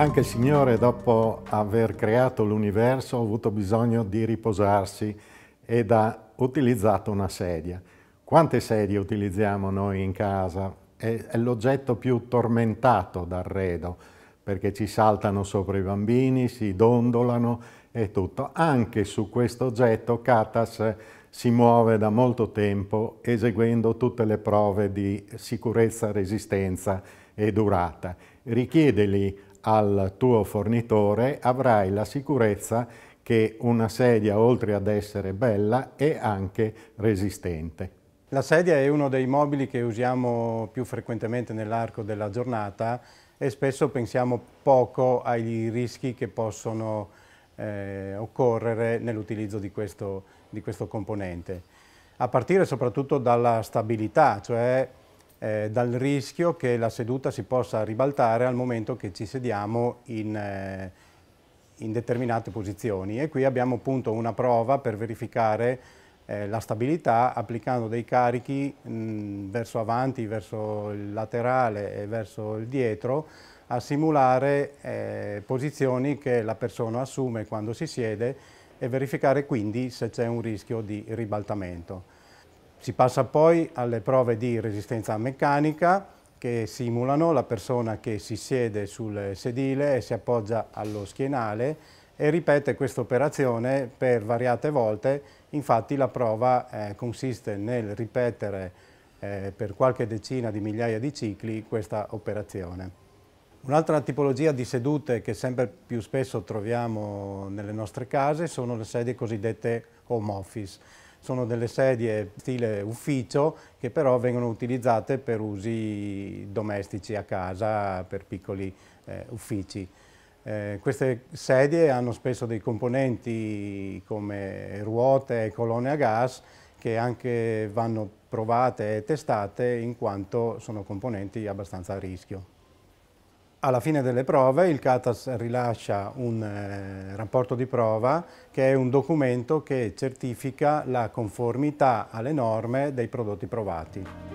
Anche il Signore, dopo aver creato l'universo, ha avuto bisogno di riposarsi ed ha utilizzato una sedia. Quante sedie utilizziamo noi in casa? È, è l'oggetto più tormentato d'arredo, perché ci saltano sopra i bambini, si dondolano e tutto. Anche su questo oggetto Katas si muove da molto tempo eseguendo tutte le prove di sicurezza, resistenza e durata. Richiede lì al tuo fornitore avrai la sicurezza che una sedia, oltre ad essere bella, è anche resistente. La sedia è uno dei mobili che usiamo più frequentemente nell'arco della giornata e spesso pensiamo poco ai rischi che possono eh, occorrere nell'utilizzo di, di questo componente. A partire soprattutto dalla stabilità, cioè eh, dal rischio che la seduta si possa ribaltare al momento che ci sediamo in, eh, in determinate posizioni. E qui abbiamo appunto una prova per verificare eh, la stabilità applicando dei carichi mh, verso avanti, verso il laterale e verso il dietro a simulare eh, posizioni che la persona assume quando si siede e verificare quindi se c'è un rischio di ribaltamento. Si passa poi alle prove di resistenza meccanica che simulano la persona che si siede sul sedile e si appoggia allo schienale e ripete questa operazione per variate volte. Infatti la prova eh, consiste nel ripetere eh, per qualche decina di migliaia di cicli questa operazione. Un'altra tipologia di sedute che sempre più spesso troviamo nelle nostre case sono le sedie cosiddette home office sono delle sedie stile ufficio che però vengono utilizzate per usi domestici a casa, per piccoli eh, uffici. Eh, queste sedie hanno spesso dei componenti come ruote e colonne a gas che anche vanno provate e testate in quanto sono componenti abbastanza a rischio. Alla fine delle prove il CATAS rilascia un eh, rapporto di prova che è un documento che certifica la conformità alle norme dei prodotti provati.